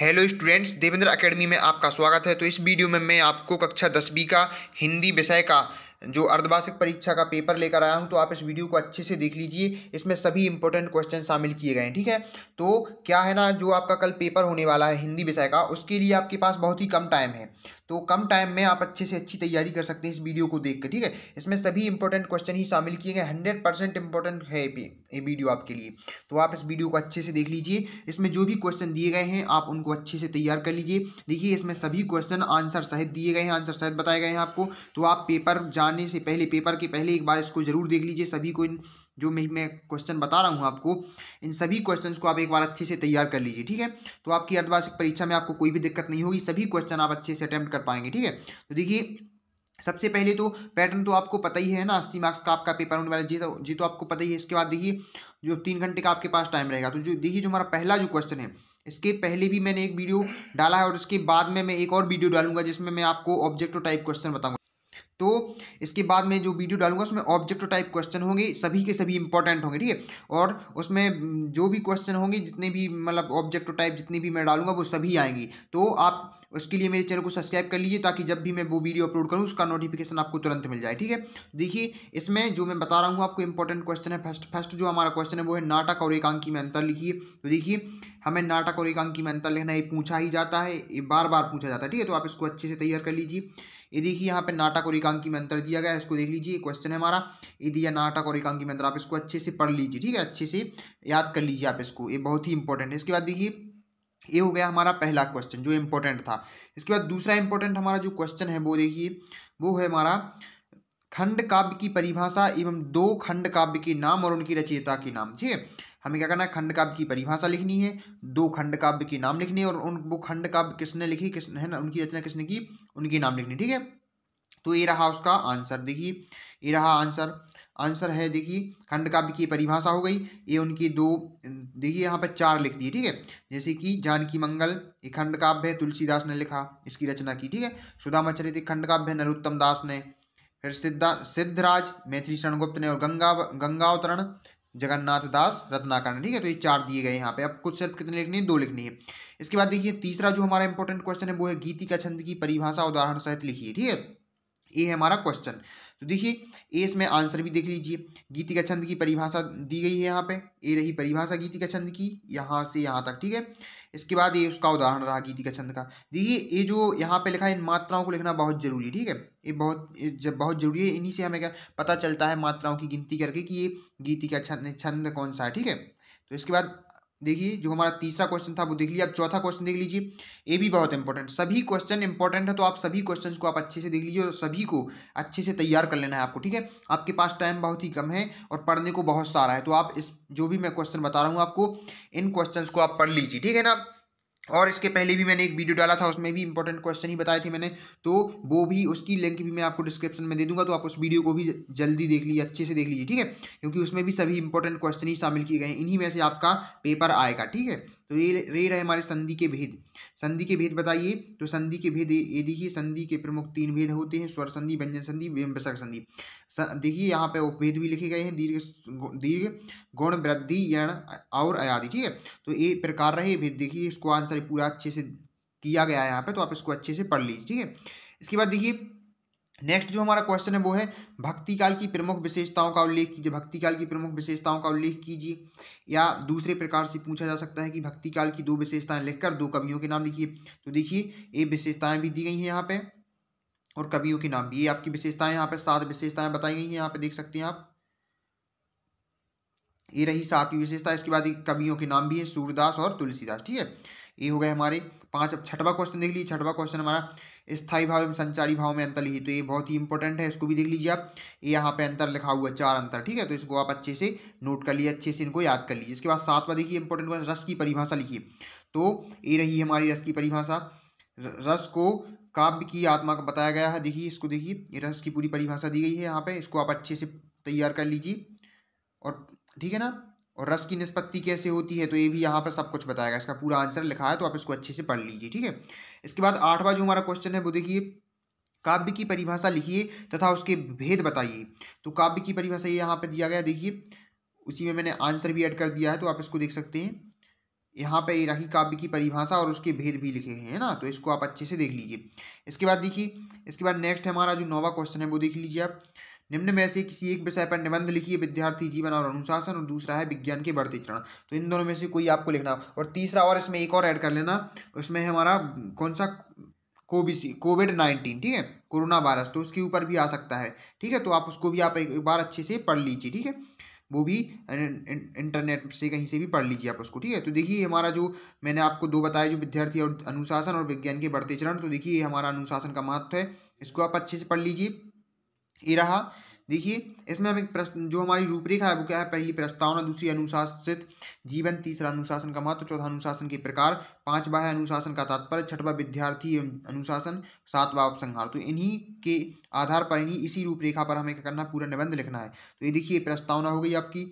hello students Devendra academy में आपका स्वागत है तो इस वीडियो में मैं आपको कक्षा दसवीं का हिंदी विषय का जो अर्धवार्षिक परीक्षा का पेपर लेकर आया हूँ तो आप इस वीडियो को अच्छे से देख लीजिए इसमें सभी इंपॉर्टेंट क्वेश्चन शामिल किए गए हैं ठीक है तो क्या है ना जो आपका कल पेपर होने वाला है हिंदी विषय का उसके लिए आपके पास बहुत ही कम टाइम है तो कम टाइम में आप अच्छे से अच्छी तैयारी कर सकते हैं इस वीडियो को देख कर ठीक है इसमें सभी इंपॉर्टेंट क्वेश्चन ही शामिल किए गए हंड्रेड परसेंट इंपॉर्टेंट है ये वीडियो आपके लिए तो आप इस वीडियो को अच्छे से देख लीजिए इसमें जो भी क्वेश्चन दिए गए हैं आप उनको अच्छे से तैयार कर लीजिए देखिए इसमें सभी क्वेश्चन आंसर सहित दिए गए हैं आंसर सहित बताए गए हैं आपको तो आप पेपर जान जानने से पहले पेपर के पहले एक बार इसको जरूर देख लीजिए सभी को इन जो मैं मैं क्वेश्चन बता रहा हूँ आपको इन सभी क्वेश्चंस को आप एक बार अच्छे से तैयार कर लीजिए ठीक है तो आपकी अर्धवार्षिक परीक्षा में आपको कोई भी दिक्कत नहीं होगी सभी क्वेश्चन आप अच्छे से अटैम्प्ट कर पाएंगे ठीक है तो देखिए सबसे पहले तो पैटर्न तो आपको पता ही है ना अस्सी मार्क्स का आपका पेपर होने वाला जी तो जी तो आपको पता ही है इसके बाद देखिए जो तीन घंटे का आपके पास टाइम रहेगा तो जो देखिए जो हमारा पहला जो क्वेश्चन है इसके पहले भी मैंने एक वीडियो डाला है और इसके बाद में मैं एक और वीडियो डालूंगा जिसमें मैं आपको ऑब्जेक्ट और टाइप क्वेश्चन बताऊंगा तो इसके बाद में जो वीडियो डालूंगा उसमें ऑब्जेक्ट टाइप क्वेश्चन होंगे सभी के सभी इंपॉर्टेंट होंगे ठीक है और उसमें जो भी क्वेश्चन होंगे जितने भी मतलब ऑब्जेक्ट टाइप जितनी भी मैं डालूंगा वो सभी आएंगी तो आप उसके लिए मेरे चैनल को सब्सक्राइब कर लीजिए ताकि जब भी मैं वो वीडियो अपलोड करूँ उसका नोटिफिकेशन आपको तुरंत मिल जाए ठीक है देखिए इसमें जो मैं बता रहा हूँ आपको इंपॉर्टेंट क्वेश्चन है फर्स्ट फर्स्ट जो हमारा क्वेश्चन है वो है नाटक और एकांकी में अंतर लिखिए तो देखिए हमें नाटक और एकांकी में अंतर लिखना ये पूछा ही जाता है ये बार बार पूछा जाता है ठीक है तो आप इसको अच्छे से तैयार कर लीजिए ये देखिए यहाँ पे नाटक और एकांकी में अंतर दिया गया है इसको देख लीजिए क्वेश्चन है हमारा ये दिया नाटक और एकांकी में अंतर आप इसको अच्छे से पढ़ लीजिए ठीक है अच्छे से याद कर लीजिए आप इसको ये बहुत ही इंपॉर्टेंट है इसके बाद देखिए ये हो गया हमारा पहला क्वेश्चन जो इम्पोर्टेंट था इसके बाद दूसरा इम्पोर्टेंट हमारा जो क्वेश्चन है वो देखिए वो है हमारा खंड काव्य की परिभाषा एवं दो खंड काव्य के नाम और उनकी रचयिता के नाम ठीक है हमें क्या करना है खंड काव्य की परिभाषा लिखनी है दो खंड काव्य के नाम लिखने और उन वो खंड काव्य किसने लिखी किसने है ना उनकी रचना किसने की उनके नाम लिखनी ठीक है तो ये रहा उसका आंसर देखिए ये रहा आंसर आंसर है देखिए खंड काव्य की परिभाषा हो गई ये उनकी दो देखिए यहाँ पर चार लिख दिए ठीक है जैसे कि जानकी मंगल ये खंड काव्य है तुलसीदास ने लिखा इसकी रचना की ठीक है सुदामा चरित खंड काव्य है नरोत्तम दास ने फिर सिद्धा सिद्धराज मैथिली शरण गुप्त ने और गंगा गंगावतरण जगन्नाथ दास रत्नाकरण ठीक है तो ये चार दिए गए यहाँ पे अब कुछ सिर्फ कितने लिखनी है दो लिखनी है इसके बाद देखिए तीसरा जो हमारा इंपॉर्टेंट क्वेश्चन है वो है गीति का छंद की परिभाषा उदाहरण सहित लिखिए ठीक है ये है हमारा क्वेश्चन तो देखिए इसमें आंसर भी देख लीजिए गीति का छंद की परिभाषा दी गई है यहाँ पे ए रही परिभाषा गीति का छंद की यहाँ से यहाँ तक ठीक है इसके बाद ये उसका उदाहरण रहा गीति का छंद का देखिए ये जो यहाँ पे लिखा है इन मात्राओं को लिखना बहुत जरूरी है ठीक है ये बहुत जब बहुत जरूरी है इन्हीं से हमें क्या पता चलता है मात्राओं की गिनती करके कि ये गीति का छंद छंद कौन सा है ठीक है तो इसके बाद देखिए जो हमारा तीसरा क्वेश्चन था वो देख लीजिए आप चौथा क्वेश्चन देख लीजिए ये भी बहुत इंपॉर्टेंट सभी क्वेश्चन इंपॉर्टेंट है तो आप सभी क्वेश्चंस को आप अच्छे से देख लीजिए और सभी को अच्छे से तैयार कर लेना है आपको ठीक है आपके पास टाइम बहुत ही कम है और पढ़ने को बहुत सारा है तो आप इस जो भी मैं क्वेश्चन बता रहा हूँ आपको इन क्वेश्चन को आप पढ़ लीजिए ठीक है ना और इसके पहले भी मैंने एक वीडियो डाला था उसमें भी इंपॉर्टेंट क्वेश्चन ही बताए थे मैंने तो वो भी उसकी लिंक भी मैं आपको डिस्क्रिप्शन में दे दूंगा तो आप उस वीडियो को भी जल्दी देख लीजिए अच्छे से देख लीजिए ठीक है क्योंकि उसमें भी सभी इंपॉर्टेंट क्वेश्चन ही शामिल किए गए हैं इन्हीं में से आपका पेपर आएगा ठीक है तो ये रे रहे हमारे संधि के भेद संधि के भेद बताइए तो संधि के भेद ये देखिए संधि के प्रमुख तीन भेद होते हैं स्वर संधि व्यंजन संधि विसर्ग संधि देखिए यहाँ पे उपभेद भी लिखे गए हैं दीर्घ दीर्घ गुण वृद्धि यण और अयादि ठीक है तो ये प्रकार रहे भेद देखिए इसको आंसर पूरा अच्छे से किया गया है यहाँ पर तो आप इसको अच्छे से पढ़ लीजिए ठीक है इसके बाद देखिए नेक्स्ट जो हमारा क्वेश्चन है वो है भक्ति काल की प्रमुख विशेषताओं का उल्लेख कीजिए भक्ति काल की प्रमुख विशेषताओं का उल्लेख कीजिए या दूसरे प्रकार से पूछा जा सकता है कि भक्ति काल की दो विशेषताएं लिखकर दो कवियों के नाम लिखिए तो देखिए ये विशेषताएं भी दी गई हैं यहाँ पे और कवियों के नाम भी ये आपकी विशेषताएं यहाँ पे सात विशेषताएं बताई गई हैं यहाँ पे देख सकते हैं आप ये रही सातवीं विशेषता इसके बाद कवियों के नाम भी है सूरदास और तुलसीदास ठीक है ये हो गए हमारे पाँच अब छठवा क्वेश्चन देख लीजिए छठवा क्वेश्चन हमारा स्थाई भाव एवं संचारी भाव में अंतर लिखी तो ये बहुत ही इंपॉर्टेंट है इसको भी देख लीजिए आप ये यहाँ पे अंतर लिखा हुआ है चार अंतर ठीक है तो इसको आप अच्छे से नोट कर लिए अच्छे से इनको याद कर लीजिए इसके बाद सातवा देखिए इंपॉर्टेंट क्वेश्चन रस की परिभाषा लिखिए तो ये रही हमारी रस की परिभाषा रस को काव्य की आत्मा का बताया गया है देखिए इसको देखिए ये रस की पूरी परिभाषा दी गई है यहाँ पे इसको आप अच्छे से तैयार कर लीजिए और ठीक है ना और रस की निष्पत्ति कैसे होती है तो ये भी यहाँ पर सब कुछ बताएगा इसका पूरा आंसर लिखा है तो आप इसको अच्छे से पढ़ लीजिए ठीक है इसके बाद आठवां जो हमारा क्वेश्चन है वो देखिए काव्य की परिभाषा लिखिए तथा उसके भेद बताइए तो काव्य की परिभाषा ये यहाँ पर दिया गया देखिए उसी में मैंने आंसर भी ऐड कर दिया है तो आप इसको देख सकते हैं यहाँ पर ये राखी काव्य की परिभाषा और उसके भेद भी लिखे हैं ना तो इसको आप अच्छे से देख लीजिए इसके बाद देखिए इसके बाद नेक्स्ट हमारा जो नौवा क्वेश्चन है वो देख लीजिए आप निम्न में से किसी एक विषय पर निबंध लिखिए विद्यार्थी जीवन और अनुशासन और दूसरा है विज्ञान के बढ़ते चरण तो इन दोनों में से कोई आपको लिखना और तीसरा और इसमें एक और ऐड कर लेना उसमें तो हमारा कौन सा कोविसी कोविड नाइन्टीन ठीक है कोरोना वायरस तो उसके ऊपर भी आ सकता है ठीक है तो आप उसको भी आप एक बार अच्छे से पढ़ लीजिए ठीक है वो भी इंटरनेट से कहीं से भी पढ़ लीजिए आप उसको ठीक है तो देखिए हमारा जो मैंने आपको दो बताया जो विद्यार्थी और अनुशासन और विज्ञान के बढ़ते चरण तो देखिए हमारा अनुशासन का महत्व है इसको आप अच्छे से पढ़ लीजिए ये रहा देखिए इसमें हम एक प्रश्न जो हमारी रूपरेखा है वो क्या है पहली प्रस्तावना दूसरी अनुशासित जीवन तीसरा अनुशासन का महत्व चौथा अनुशासन के प्रकार पांचवा है अनुशासन का तात्पर्य छठवा विद्यार्थी अनुशासन सातवा उपसंहार तो इन्हीं के आधार पर इन्हीं इसी रूपरेखा पर हमें क्या करना पूरा निबंध लिखना है तो ये देखिए प्रस्तावना हो गई आपकी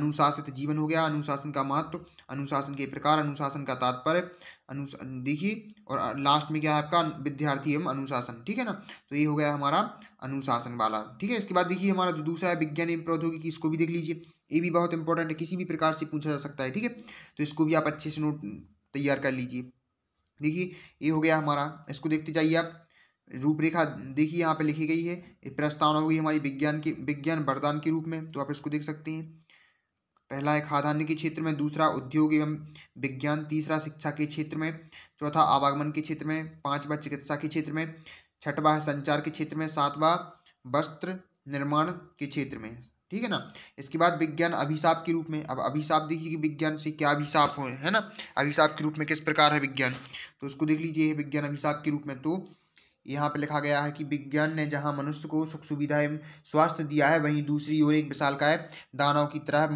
अनुशासित जीवन हो गया अनुशासन का महत्व अनुशासन के प्रकार अनुशासन का तात्पर्य अनु देखिए और लास्ट में क्या है आपका विद्यार्थी एवं अनुशासन ठीक है ना तो ये हो गया हमारा अनुशासन वाला ठीक है इसके बाद देखिए हमारा जो दूसरा है विज्ञान एवं प्रौद्योगिकी इसको भी देख लीजिए ये भी बहुत इंपॉर्टेंट है किसी भी प्रकार से पूछा जा सकता है ठीक है तो इसको भी आप अच्छे से नोट तैयार कर लीजिए देखिए ये हो गया हमारा इसको देखते जाइए आप रूपरेखा देखिए यहाँ पर लिखी गई है प्रस्तावना होगी हमारी विज्ञान के विज्ञान वरदान के रूप में तो आप इसको देख सकते हैं पहला है खाद्यान्न के क्षेत्र में दूसरा उद्योग एवं विज्ञान तीसरा शिक्षा के क्षेत्र में चौथा आवागमन के क्षेत्र में पांचवा चिकित्सा के क्षेत्र में छठवा संचार के क्षेत्र में सातवा वस्त्र निर्माण के क्षेत्र में ठीक है ना इसके बाद विज्ञान अभिशाप के रूप में अब अभिशाप देखिए कि विज्ञान से क्या अभिशाप हो है ना अभिशाप के रूप में किस प्रकार है विज्ञान तो उसको देख लीजिए विज्ञान अभिशाप के रूप में तो यहाँ पे लिखा गया है कि विज्ञान ने जहाँ मनुष्य को सुख सुविधा एवं स्वास्थ्य दिया है वहीं दूसरी ओर एक विशाल का दानव की तरह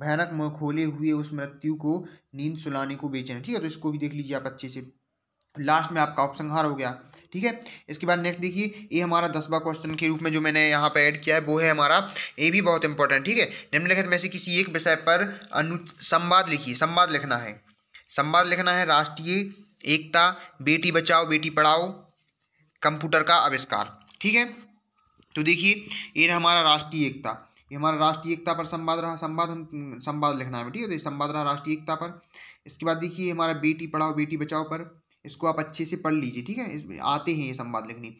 भयानक मुँह खोले हुए उस मृत्यु को नींद सुलाने को बेचना ठीक है तो इसको भी देख लीजिए आप अच्छे से लास्ट में आपका उपसंहार हो गया ठीक है इसके बाद नेक्स्ट देखिए ये हमारा दसवा क्वेश्चन के रूप में जो मैंने यहाँ पर ऐड किया है वो है हमारा ये भी बहुत इंपॉर्टेंट ठीक है निम्नलिखित में से किसी एक विषय पर अनु संवाद लिखिए संवाद लिखना है संवाद लिखना है राष्ट्रीय एकता बेटी बचाओ बेटी पढ़ाओ कंप्यूटर का आविष्कार ठीक है तो देखिए ये हमारा राष्ट्रीय एकता ये हमारा राष्ट्रीय एकता पर संवाद रहा संवाद हम संवाद लिखना है ठीक है तो संवाद रहा राष्ट्रीय एकता पर इसके बाद देखिए हमारा बेटी पढ़ाओ बेटी बचाओ पर इसको आप अच्छे से पढ़ लीजिए ठीक है इसमें आते हैं ये संवाद लिखने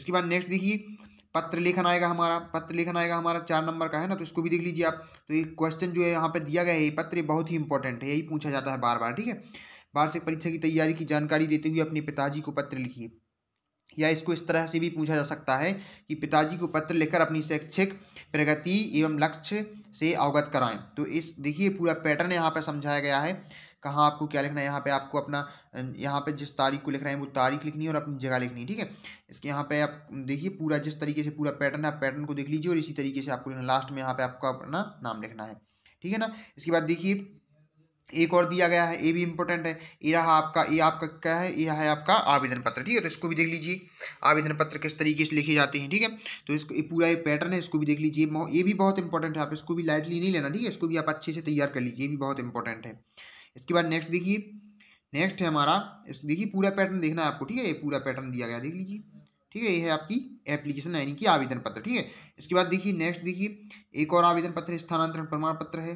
इसके बाद नेक्स्ट देखिए पत्र लेखन आएगा हमारा पत्र लेखन आएगा हमारा चार नंबर का है ना तो इसको भी देख लीजिए आप तो ये क्वेश्चन जो है यहाँ पर दिया गया है ये पत्र बहुत ही इंपॉर्टेंट है यही पूछा जाता है बार बार ठीक है वार्षिक परीक्षा की तैयारी की जानकारी देते हुए अपने पिताजी को पत्र लिखिए या इसको इस तरह से भी पूछा जा सकता है कि पिताजी को पत्र लिखकर अपनी शैक्षिक प्रगति एवं लक्ष्य से अवगत कराएं तो इस देखिए पूरा पैटर्न यहाँ पर समझाया गया है कहाँ आपको क्या लिखना है यहाँ पे आपको अपना यहाँ पे जिस तारीख को लिख रहे हैं वो तारीख लिखनी है और अपनी जगह लिखनी है ठीक है इसके यहाँ पे आप देखिए पूरा जिस तरीके से पूरा पैटर्न है आप पैटर्न को देख लीजिए और इसी तरीके से आपको लिखना लास्ट में यहाँ पे आपका अपना नाम लिखना है ठीक है ना इसके बाद देखिए एक और दिया गया है ये भी इंपॉर्टेंट है ये रहा आपका ये आपका क्या है यह है आपका आवेदन पत्र ठीक है तो इसको भी देख लीजिए आवेदन पत्र किस तरीके से लिखे जाते हैं ठीक है तो इसको पूरा ये पैटर्न है इसको भी देख लीजिए ये भी बहुत इंपॉर्टेंट है आप इसको भी लाइटली नहीं लेना ठीक है इसको भी आप अच्छे से तैयार कर लीजिए ये भी बहुत इंपॉर्टेंट है इसके बाद नेक्स्ट देखिए नेक्स्ट है हमारा इस देखिए पूरा पैटर्न देखना है आपको ठीक है ये पूरा पैटर्न दिया गया देख लीजिए ठीक है ये है आपकी एप्लीकेशन यानी कि आवेदन पत्र ठीक है इसके बाद देखिए नेक्स्ट देखिए एक और आवेदन पत्र स्थानांतरण प्रमाण पत्र है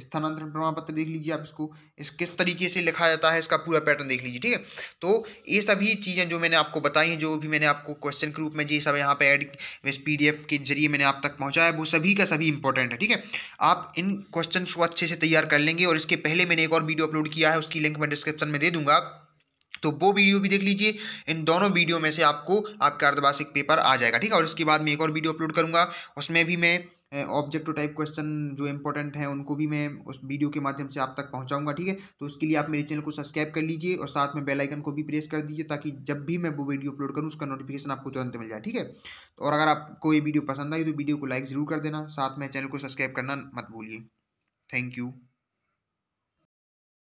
स्थानांतरण प्रमाण पत्र देख लीजिए आप इसको इस किस तरीके से लिखा जाता है इसका पूरा पैटर्न देख लीजिए ठीक है तो ये सभी चीज़ें जो मैंने आपको बताई हैं जो भी मैंने आपको क्वेश्चन के रूप में ये सब यहाँ पे ऐड इस पी के जरिए मैंने आप तक पहुँचाया वो सभी का सभी इंपॉर्टेंट है ठीक है आप इन क्वेश्चन को अच्छे से तैयार कर लेंगे और इसके पहले मैंने एक और वीडियो अपलोड किया है उसकी लिंक मैं डिस्क्रिप्शन में दे दूँगा तो वो वीडियो भी देख लीजिए इन दोनों वीडियो में से आपको आपका अर्धवार्षिक पेपर आ जाएगा ठीक है और इसके बाद मैं एक और वीडियो अपलोड करूँगा उसमें भी मैं ऑब्जेक्ट टाइप क्वेश्चन जो इंपॉर्टेंट है उनको भी मैं उस वीडियो के माध्यम से आप तक पहुंचाऊंगा ठीक है तो उसके लिए आप मेरे चैनल को सब्सक्राइब कर लीजिए और साथ में बेल आइकन को भी प्रेस कर दीजिए ताकि जब भी मैं वो वीडियो अपलोड करूँ उसका नोटिफिकेशन आपको तुरंत मिल जाए ठीक है तो और अगर आपको ये वीडियो पसंद आई तो वीडियो को लाइक ज़रूर कर देना साथ में चैनल को सब्सक्राइब करना मत भूलिए थैंक यू